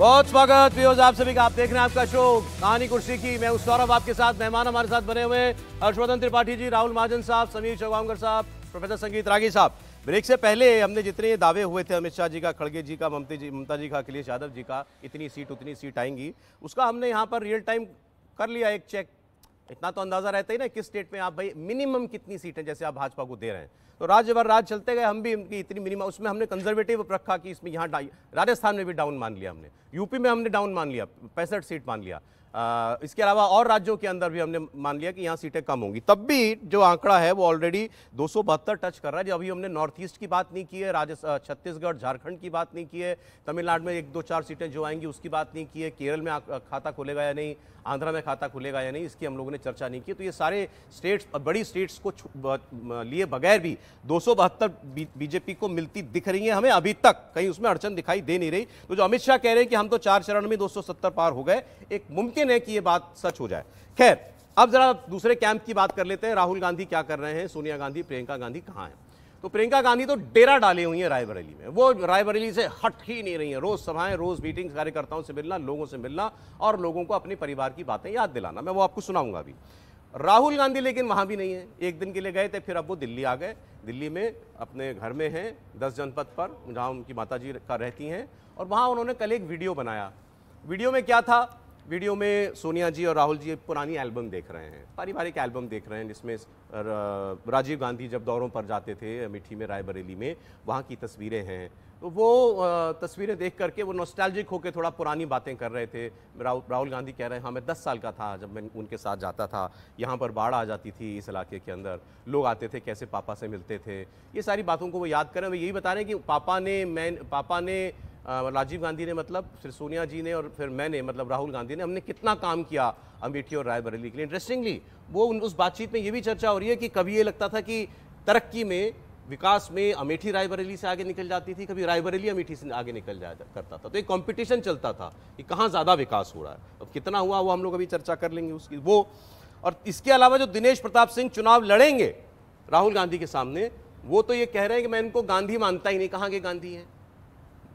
बहुत स्वागत व्यूज आप सभी का आप देख रहे हैं आपका शो कहानी कुर्सी की मैं उस सौरभ आपके साथ मेहमान हमारे साथ बने हुए हर्षवर्धन त्रिपाठी जी राहुल महाजन साहब समीर चौगामकर साहब प्रोफेसर संगीत रागी साहब ब्रेक से पहले हमने जितने ये दावे हुए थे अमित शाह जी का खड़गे जी का ममता जी ममता जी का अखिलेश यादव जी का इतनी सीट उतनी सीट आएंगी उसका हमने यहाँ पर रियल टाइम कर लिया एक चेक इतना तो अंदाज़ा रहता ही ना किस स्टेट में आप भाई मिनिमम कितनी सीटें जैसे आप भाजपा को दे रहे हैं तो राज्य भर राज चलते गए हम भी इनकी इतनी मिनिमम उसमें हमने कंजर्वेटिव रखा कि इसमें यहाँ राजस्थान में भी डाउन मान लिया हमने यूपी में हमने डाउन मान लिया पैंसठ सीट मान लिया आ, इसके अलावा और राज्यों के अंदर भी हमने मान लिया कि यहाँ सीटें कम होंगी तब भी जो आंकड़ा है वो ऑलरेडी दो टच कर रहा है जो अभी हमने नॉर्थ ईस्ट की बात नहीं की है राजस्थान छत्तीसगढ़ झारखंड की बात नहीं की है तमिलनाडु में एक दो चार सीटें जो आएंगी उसकी बात नहीं की है केरल में खाता खुलेगा या नहीं आंध्रा में खाता खुलेगा या नहीं इसकी हम लोगों ने चर्चा नहीं की तो ये सारे स्टेट्स बड़ी स्टेट्स को लिए बगैर भी दो बीजेपी को मिलती दिख रही है हमें अभी तक कहीं उसमें अड़चन दिखाई दे नहीं रही तो जो अमित शाह कह रहे हैं कि हम तो चार चरण में दो पार हो गए एक मुमकिन मुमकिन है कि यह बात सच हो जाए खैर अब जरा दूसरे कैंप की बात कर लेते हैं राहुल गांधी क्या कर रहे हैं सोनिया गांधी प्रियंका गांधी कहां हैं तो प्रियंका गांधी तो डेरा डाले हुई हैं रायबरेली में वो रायबरेली से हट ही नहीं रही हैं रोज सभाएं रोज मीटिंग कार्यकर्ताओं से मिलना लोगों से मिलना और लोगों को अपने परिवार की बातें याद दिलाना मैं वो आपको सुनाऊंगा अभी राहुल गांधी लेकिन वहां भी नहीं है एक दिन के लिए गए थे फिर अब वो दिल्ली आ गए दिल्ली में अपने घर में हैं दस जनपद पर जहाँ उनकी माता का रहती हैं और वहाँ उन्होंने कल एक वीडियो बनाया वीडियो में क्या था वीडियो में सोनिया जी और राहुल जी पुरानी एल्बम देख रहे हैं पारिवारिक एल्बम देख रहे हैं जिसमें राजीव गांधी जब दौरों पर जाते थे मिठी में रायबरेली में वहाँ की तस्वीरें हैं तो वो तस्वीरें देख करके वो नोस्टैल्जिक होकर थोड़ा पुरानी बातें कर रहे थे राहुल राहुल गांधी कह रहे हैं हाँ मैं दस साल का था जब मैं उनके साथ जाता था यहाँ पर बाढ़ आ जाती थी इस इलाके के अंदर लोग आते थे कैसे पापा से मिलते थे ये सारी बातों को वो याद करें वो यही बता रहे हैं कि पापा ने मैं पापा ने राजीव गांधी ने मतलब फिर सोनिया जी ने और फिर मैंने मतलब राहुल गांधी ने हमने कितना काम किया अमेठी और रायबरेली के लिए इंटरेस्टिंगली वो उन उस बातचीत में ये भी चर्चा हो रही है कि कभी ये लगता था कि तरक्की में विकास में अमेठी रायबरेली से आगे निकल जाती थी कभी रायबरेली अमेठी से आगे निकल जा करता था तो एक कॉम्पिटिशन चलता था कि कहाँ ज़्यादा विकास हो रहा है अब कितना हुआ वो हम लोग अभी चर्चा कर लेंगे उसकी वो और इसके अलावा जो दिनेश प्रताप सिंह चुनाव लड़ेंगे राहुल गांधी के सामने वो तो ये कह रहे हैं कि मैं इनको गांधी मानता ही नहीं कहाँ के गांधी हैं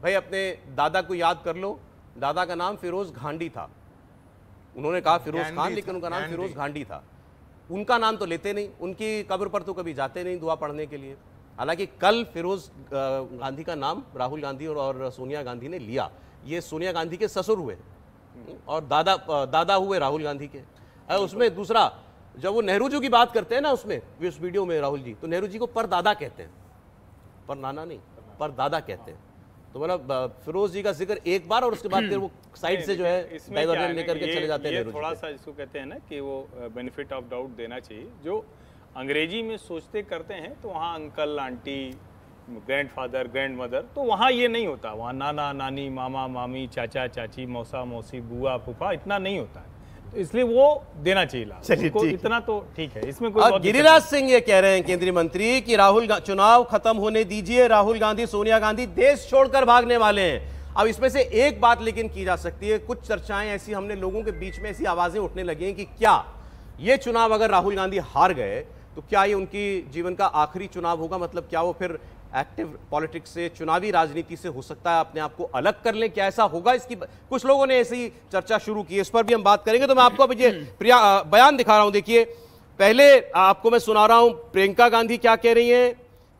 भाई अपने दादा को याद कर लो दादा का नाम फिरोज घांडी था उन्होंने कहा फिरोज खान लेकिन उनका नाम फिरोज घांडी था उनका नाम तो लेते नहीं उनकी कब्र पर तो कभी जाते नहीं दुआ पढ़ने के लिए हालांकि कल फिरोज गांधी का नाम राहुल गांधी और, और सोनिया गांधी ने लिया ये सोनिया गांधी के ससुर हुए और दादा दादा हुए राहुल गांधी के उसमें दूसरा जब वो नेहरू जी की बात करते हैं ना उसमें उस वीडियो में राहुल जी तो नेहरू जी को पर दादा कहते हैं पर नाना नहीं पर दादा कहते हैं तो मतलब फिरोज जी का जिक्र एक बार और उसके बाद फिर वो साइड से जो है डाइवर्जन लेकर के चले जाते हैं थोड़ा सा इसको कहते हैं ना कि वो बेनिफिट ऑफ डाउट देना चाहिए जो अंग्रेजी में सोचते करते हैं तो वहाँ uncle aunty grandfather grandmother तो वहाँ ये नहीं होता वहाँ नाना नानी मामा मामी चाचा चाची मौसा मौसी बुआ फूफा इतना नहीं होता है इसलिए वो देना चाहिए चलिए इतना तो ठीक है इसमें कोई गिरिराज सिंह ये कह रहे हैं केंद्रीय मंत्री कि राहुल चुनाव खत्म होने दीजिए राहुल गांधी सोनिया गांधी देश छोड़कर भागने वाले हैं अब इसमें से एक बात लेकिन की जा सकती है कुछ चर्चाएं ऐसी हमने लोगों के बीच में ऐसी आवाजें उठने लगी हैं कि क्या ये चुनाव अगर राहुल गांधी हार गए तो क्या ये उनकी जीवन का आखिरी चुनाव होगा मतलब क्या वो फिर एक्टिव पॉलिटिक्स से चुनावी राजनीति से हो सकता है अपने आप को अलग कर लें क्या ऐसा होगा इसकी कुछ लोगों ने ऐसी चर्चा शुरू की इस पर भी हम बात करेंगे तो मैं आपको अभी ये प्रिया बयान दिखा रहा हूं देखिए पहले आपको मैं सुना रहा हूं प्रियंका गांधी क्या कह रही हैं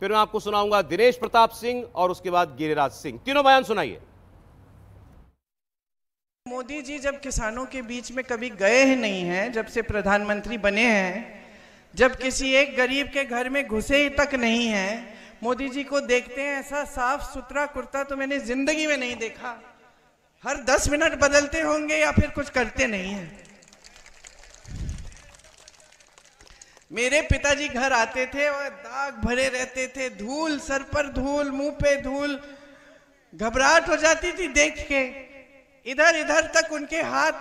फिर मैं आपको सुनाऊंगा दिनेश प्रताप सिंह और उसके बाद गिरिराज सिंह तीनों बयान सुनाइए मोदी जी जब किसानों के बीच में कभी गए ही नहीं हैं जब से प्रधानमंत्री बने हैं जब किसी एक गरीब के घर में घुसे ही तक नहीं हैं मोदी जी को देखते हैं ऐसा साफ सुथरा कुर्ता तो मैंने जिंदगी में नहीं देखा हर दस मिनट बदलते होंगे या फिर कुछ करते नहीं है मेरे पिताजी घर आते थे और दाग भरे रहते थे धूल सर पर धूल मुंह पे धूल घबराहट हो जाती थी देख के इधर इधर तक उनके हाथ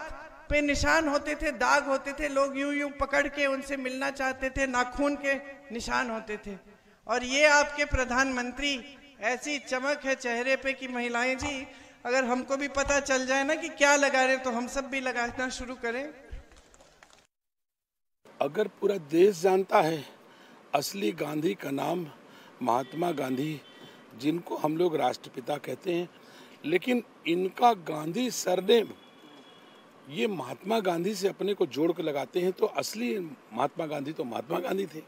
पे निशान होते थे दाग होते थे लोग यूं यूं पकड़ के उनसे मिलना चाहते थे नाखून के निशान होते थे और ये आपके प्रधानमंत्री ऐसी चमक है चेहरे पे कि महिलाएं जी अगर हमको भी पता चल जाए ना कि क्या लगा रहे तो हम सब भी लगाना शुरू करें अगर पूरा देश जानता है असली गांधी का नाम महात्मा गांधी जिनको हम लोग राष्ट्रपिता कहते हैं लेकिन इनका गांधी सरनेम ये महात्मा गांधी से अपने को जोड़ कर लगाते हैं तो असली महात्मा गांधी तो महात्मा गांधी थे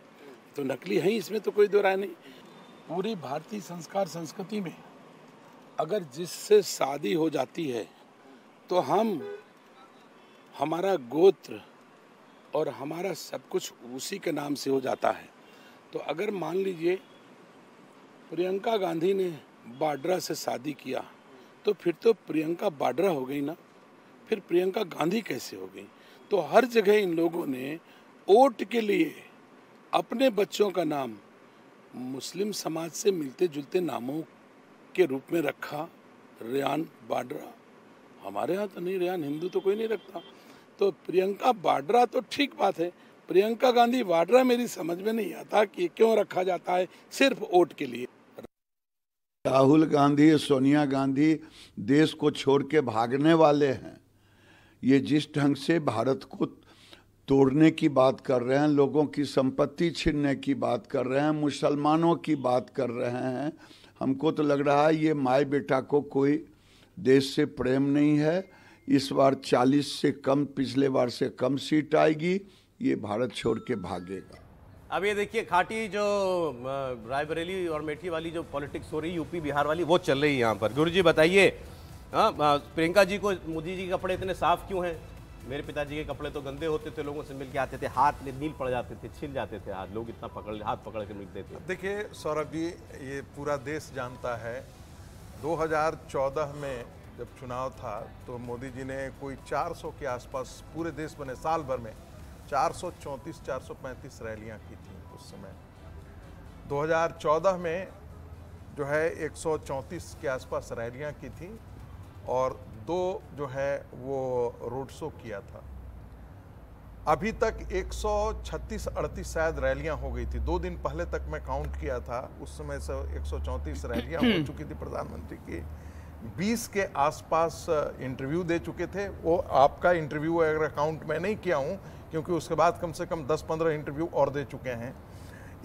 तो नकली हैं इसमें तो कोई दो राय नहीं पूरी भारतीय संस्कार संस्कृति में अगर जिससे शादी हो जाती है तो हम हमारा गोत्र और हमारा सब कुछ उसी के नाम से हो जाता है तो अगर मान लीजिए प्रियंका गांधी ने बाड्रा से शादी किया तो फिर तो प्रियंका बाड्रा हो गई ना फिर प्रियंका गांधी कैसे हो गई तो हर जगह इन लोगों ने वोट के लिए अपने बच्चों का नाम मुस्लिम समाज से मिलते जुलते नामों के रूप में रखा रियान बाड्रा हमारे यहाँ तो नहीं रियान हिंदू तो कोई नहीं रखता तो प्रियंका बाड्रा तो ठीक बात है प्रियंका गांधी वाड्रा मेरी समझ में नहीं आता कि क्यों रखा जाता है सिर्फ वोट के लिए राहुल गांधी सोनिया गांधी देश को छोड़ के भागने वाले हैं ये जिस ढंग से भारत को तोड़ने की बात कर रहे हैं लोगों की संपत्ति छीनने की बात कर रहे हैं मुसलमानों की बात कर रहे हैं हमको तो लग रहा है ये माए बेटा को कोई देश से प्रेम नहीं है इस बार 40 से कम पिछले बार से कम सीट आएगी ये भारत छोड़ के भागेगा अब ये देखिए खाटी जो रायबरेली और मेठी वाली जो पॉलिटिक्स हो रही है यूपी बिहार वाली वो चल रही है यहाँ पर गुरु जी बताइए प्रियंका जी को मोदी जी के कपड़े इतने साफ क्यों हैं मेरे पिताजी के कपड़े तो गंदे होते थे लोगों से मिल के आते थे हाथ में नील पड़ जाते थे छिल जाते थे हाथ लोग इतना पकड़ हाथ पकड़ के मिलते थे देखिए सौरभ जी ये पूरा देश जानता है 2014 में जब चुनाव था तो मोदी जी ने कोई 400 के आसपास पूरे देश बने साल भर में चार सौ रैलियां की थी उस समय 2014 में जो है एक के आसपास रैलियां की थी और दो जो है वो रोड शो किया था अभी तक 136 अड़तीस शायद रैलियां हो गई थी दो दिन पहले तक मैं काउंट किया था उस समय से एक रैलियां हो चुकी थी प्रधानमंत्री की 20 के आसपास इंटरव्यू दे चुके थे वो आपका इंटरव्यू अगर काउंट मैं नहीं किया हूँ क्योंकि उसके बाद कम से कम 10-15 इंटरव्यू और दे चुके हैं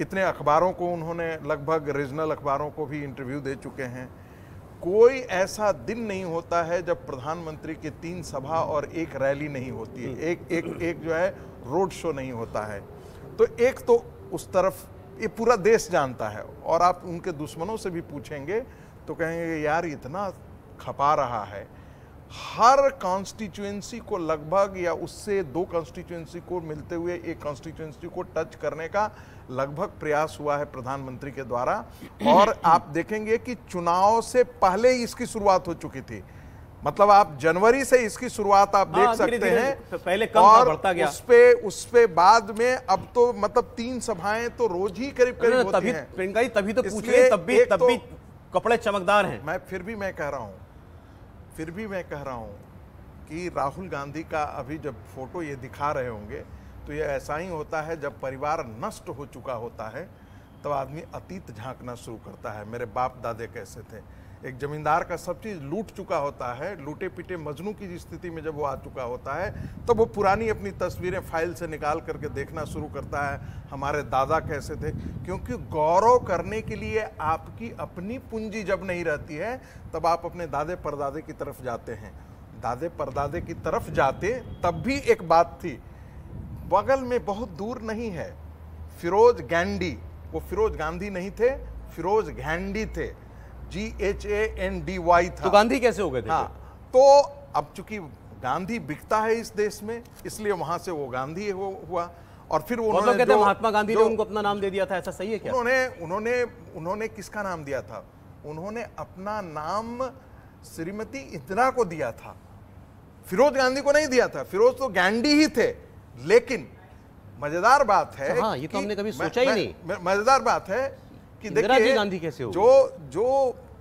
इतने अखबारों को उन्होंने लगभग रीजनल अखबारों को भी इंटरव्यू दे चुके हैं कोई ऐसा दिन नहीं होता है जब प्रधानमंत्री की तीन सभा और एक रैली नहीं होती है एक एक एक जो है रोड शो नहीं होता है तो एक तो उस तरफ ये पूरा देश जानता है और आप उनके दुश्मनों से भी पूछेंगे तो कहेंगे यार इतना खपा रहा है हर कॉन्स्टिट्यूएंसी को लगभग या उससे दो कॉन्स्टिट्यूएंसी को मिलते हुए एक कॉन्स्टिट्यूएंसी को टच करने का लगभग प्रयास हुआ है प्रधानमंत्री के द्वारा और आप देखेंगे कि चुनाव से पहले ही इसकी शुरुआत हो चुकी थी मतलब आप जनवरी से इसकी शुरुआत आप देख हाँ, सकते दिरे हैं पहले कम और बढ़ता गया उस पे उस पे बाद में अब तो मतलब तीन सभाएं तो रोज ही करीब करीब होती हैं तभी तो पूछिए तब भी तब तो भी कपड़े चमकदार हैं मैं फिर भी मैं कह रहा हूं फिर भी मैं कह रहा हूँ कि राहुल गांधी का अभी जब फोटो ये दिखा रहे होंगे तो ये ऐसा ही होता है जब परिवार नष्ट हो चुका होता है तो आदमी अतीत झांकना शुरू करता है मेरे बाप दादे कैसे थे एक जमींदार का सब चीज़ लूट चुका होता है लूटे पिटे मजनू की स्थिति में जब वो आ चुका होता है तो वो पुरानी अपनी तस्वीरें फाइल से निकाल करके देखना शुरू करता है हमारे दादा कैसे थे क्योंकि गौरव करने के लिए आपकी अपनी पूंजी जब नहीं रहती है तब आप अपने दादे परदादे की तरफ जाते हैं दादे परदादे की तरफ जाते तब भी एक बात थी बगल में बहुत दूर नहीं है फिरोज गैंडी वो फिरोज गांधी नहीं थे फिरोज घैंडी थे G H A N D Y था तो गांधी कैसे हो गए थे हाँ तो अब चूंकि गांधी बिकता है इस देश में इसलिए वहां से वो गांधी हो, हुआ और फिर उन्होंने कहते महात्मा गांधी ने उनको अपना नाम दे दिया था ऐसा सही है क्या उन्होंने उन्होंने उन्होंने किसका नाम दिया था उन्होंने अपना नाम श्रीमती इंदिरा को दिया था फिरोज गांधी को नहीं दिया था फिरोज तो गांधी ही थे लेकिन मजेदार बात है अच्छा, हाँ, ये तो हमने कभी सोचा ही नहीं मजेदार बात है कि देखिए गांधी कैसे हो जो जो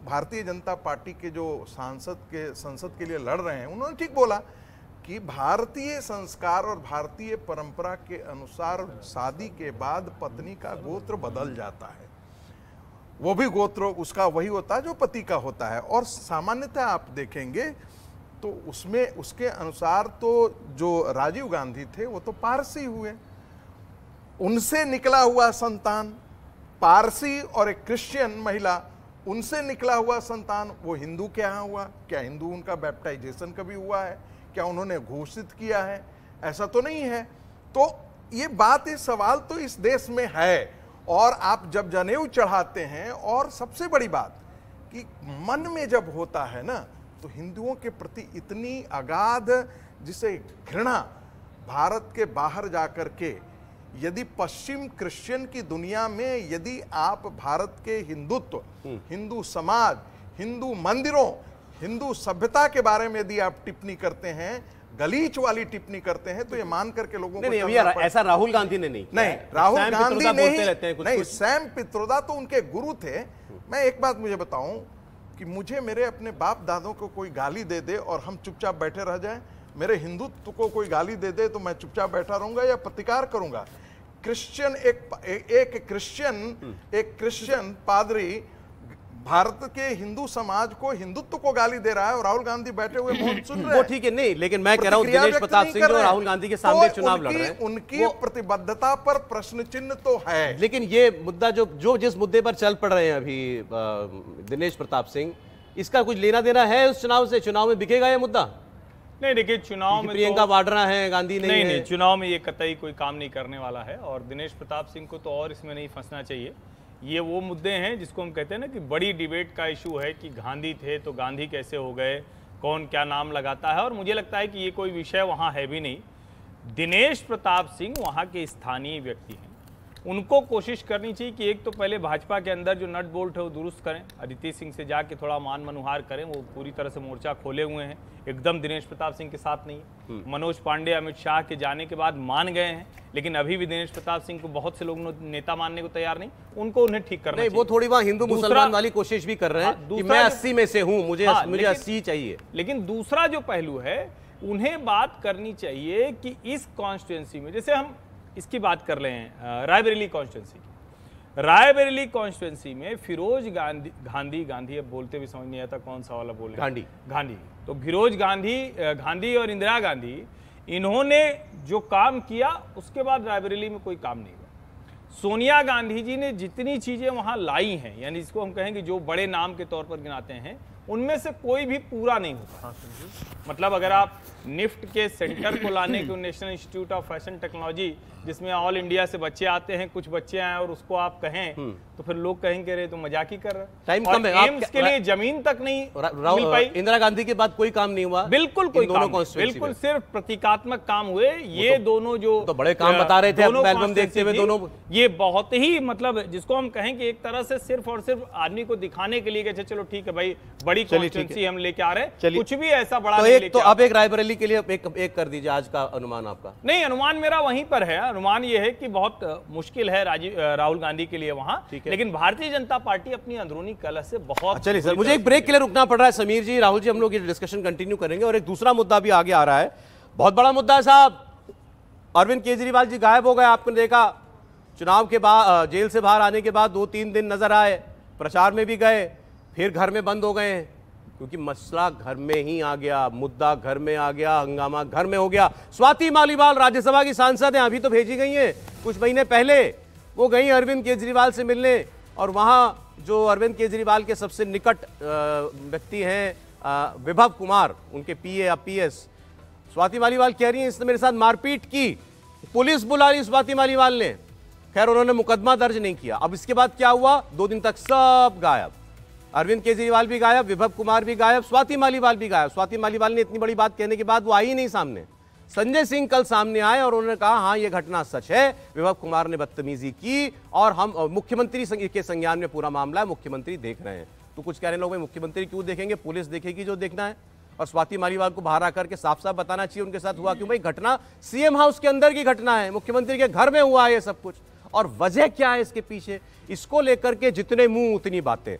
भारतीय जनता पार्टी के जो सांसद के संसद के लिए लड़ रहे हैं उन्होंने ठीक बोला कि भारतीय संस्कार और भारतीय परंपरा के अनुसार शादी के बाद पत्नी का गोत्र बदल जाता है वो भी गोत्र उसका वही होता है जो पति का होता है और सामान्यतः आप देखेंगे तो उसमें उसके अनुसार तो जो राजीव गांधी थे वो तो पारसी हुए उनसे निकला हुआ संतान पारसी और एक क्रिश्चियन महिला उनसे निकला हुआ संतान वो हिंदू के यहाँ हुआ क्या हिंदू उनका बैप्टाइजेशन कभी हुआ है क्या उन्होंने घोषित किया है ऐसा तो नहीं है तो ये बात ये सवाल तो इस देश में है और आप जब जनेऊ चढ़ाते हैं और सबसे बड़ी बात कि मन में जब होता है ना तो हिंदुओं के प्रति इतनी अगाध जिसे घृणा भारत के बाहर जा कर के यदि पश्चिम क्रिश्चियन की दुनिया में यदि आप भारत के हिंदुत्व हम्म। हिंदू समाज हिंदू मंदिरों हिंदू सभ्यता के बारे में यदि आप टिप्पणी करते हैं गलीच वाली टिप्पणी करते हैं तो ये मान करके लोगों नहीं, को नहीं, ऐसा राहुल गांधी ने नहीं नहीं राहुल गांधी ने नहीं, नहीं सैम पित्रोदा तो उनके गुरु थे हम्म। मैं एक बात मुझे बताऊं कि मुझे मेरे अपने बाप दादों को कोई गाली दे दे और हम चुपचाप बैठे रह जाएं मेरे हिंदुत्व को कोई गाली दे दे तो मैं चुपचाप बैठा रहूंगा या प्रतिकार करूंगा क्रिश्चियन एक एक क्रिश्चियन एक क्रिश्चियन पादरी भारत के हिंदू समाज को हिंदुत्व को गाली दे रहा है और राहुल गांधी बैठे हुए बहुत सुन रहे हैं वो ठीक है नहीं लेकिन मैं कह रहा हूँ दिनेश प्रताप सिंह और राहुल गांधी के सामने तो चुनाव लड़ रहे हैं उनकी प्रतिबद्धता पर प्रश्न चिन्ह तो है लेकिन ये मुद्दा जो जो जिस मुद्दे पर चल पड़ रहे हैं अभी दिनेश प्रताप सिंह इसका कुछ लेना देना है उस चुनाव से चुनाव में बिकेगा यह मुद्दा नहीं देखिए चुनाव में प्रियंका तो- वाड्रा है गांधी नहीं नहीं, नहीं चुनाव में ये कतई कोई काम नहीं करने वाला है और दिनेश प्रताप सिंह को तो और इसमें नहीं फंसना चाहिए ये वो मुद्दे हैं जिसको हम कहते हैं ना कि बड़ी डिबेट का इशू है कि गांधी थे तो गांधी कैसे हो गए कौन क्या नाम लगाता है और मुझे लगता है कि ये कोई विषय वहाँ है भी नहीं दिनेश प्रताप सिंह वहाँ के स्थानीय व्यक्ति हैं उनको कोशिश करनी चाहिए कि एक तो पहले भाजपा के अंदर जो नट बोल्ट है वो दुरुस्त करें अदिति सिंह से जाके थोड़ा मान मनुहार करें वो पूरी तरह से मोर्चा खोले हुए हैं एकदम दिनेश प्रताप सिंह के साथ नहीं हम्म। मनोज पांडे अमित शाह के जाने के बाद मान गए हैं लेकिन अभी भी दिनेश प्रताप सिंह को बहुत से लोग नेता मानने को तैयार नहीं उनको उन्हें ठीक करना नहीं वो थोड़ी बात हिंदू मुसलमान वाली कोशिश भी कर रहे हैं हाँ, कि मैं अस्सी में से हूँ मुझे हाँ, मुझे अस्सी चाहिए लेकिन दूसरा जो पहलू है उन्हें बात करनी चाहिए कि इस कॉन्स्टिट्युएंसी में जैसे हम इसकी बात कर लें रायबरेली कॉन्स्टिट्यूंसी की रायबरेली कॉन्स्टिट्यूंसी में फिरोज गांधी गांधी गांधी अब बोलते भी समझ नहीं आता कौन सा वाला बोले गांधी गांधी तो फिरोज गांधी गांधी और इंदिरा गांधी इन्होंने जो काम किया उसके बाद रायबरेली में कोई काम नहीं हुआ सोनिया गांधी जी ने जितनी चीज़ें वहां लाई हैं यानी इसको हम कहेंगे जो बड़े नाम के तौर पर गिनाते हैं उनमें से कोई भी पूरा नहीं होता हाँ मतलब अगर आप निफ्ट के सेंटर को लाने के National Institute of Fashion Technology जिसमें ऑल इंडिया से बच्चे आते हैं कुछ बच्चे आए और उसको आप कहें हम्म। तो फिर लोग कहेंगे रे तो मजाक ही कर रहे हैं टाइम कम है के लिए जमीन तक नहीं मिल पाई इंदिरा गांधी के बाद कोई काम नहीं हुआ बिल्कुल कोई काम बिल्कुल सिर्फ प्रतीकात्मक काम हुए तो- ये दोनों जो तो बड़े काम बता रहे थे एल्बम देखते हुए दोनों ये बहुत ही मतलब जिसको हम कहें कि एक तरह से सिर्फ और सिर्फ आदमी को दिखाने के लिए चलो ठीक है भाई बड़ी कॉन्स्टेंसी हम लेके आ रहे हैं कुछ भी ऐसा बड़ा तो एक तो आप एक रायबरेली के लिए एक, एक कर दीजिए आज का अनुमान आपका नहीं अनुमान मेरा वहीं पर है अनुमान ये है कि बहुत मुश्किल है राजीव राहुल गांधी के लिए वहाँ लेकिन भारतीय जनता पार्टी अपनी अंदरूनी कला से बहुत अच्छा, चलिए सर मुझे एक ब्रेक के लिए रुकना पड़ रहा है समीर जी राहुल जी हम लोग ये डिस्कशन कंटिन्यू करेंगे और एक दूसरा मुद्दा भी आगे आ रहा है बहुत बड़ा मुद्दा है साहब अरविंद केजरीवाल जी गायब हो गए आपने देखा चुनाव के बाद जेल से बाहर आने के बाद दो तीन दिन नजर आए प्रचार में भी गए फिर घर में बंद हो गए हैं क्योंकि मसला घर में ही आ गया मुद्दा घर में आ गया हंगामा घर में हो गया स्वाति मालीवाल राज्यसभा की सांसद हैं अभी तो भेजी गई हैं कुछ महीने पहले वो गई अरविंद केजरीवाल से मिलने और वहाँ जो अरविंद केजरीवाल के सबसे निकट व्यक्ति हैं विभव कुमार उनके पीए या एस स्वाति मालीवाल कह रही हैं इसने मेरे साथ मारपीट की पुलिस बुला ली स्वाति मालीवाल ने खैर उन्होंने मुकदमा दर्ज नहीं किया अब इसके बाद क्या हुआ दो दिन तक सब गायब अरविंद केजरीवाल भी गायब विभव कुमार भी गायब स्वाति मालीवाल भी गायब स्वाति मालीवाल ने इतनी बड़ी बात कहने के बाद वो आई नहीं सामने संजय सिंह कल सामने आए और उन्होंने कहा हाँ ये घटना सच है विभव कुमार ने बदतमीजी की और हम मुख्यमंत्री के संज्ञान में पूरा मामला है मुख्यमंत्री देख रहे हैं तो कुछ कह रहे लोग भाई मुख्यमंत्री क्यों देखेंगे पुलिस देखेगी जो देखना है और स्वाति मालीवाल को बाहर आकर के साफ साफ बताना चाहिए उनके साथ हुआ क्यों भाई घटना सीएम हाउस के अंदर की घटना है मुख्यमंत्री के घर में हुआ है ये सब कुछ और वजह क्या है इसके पीछे इसको लेकर के जितने मुंह उतनी बातें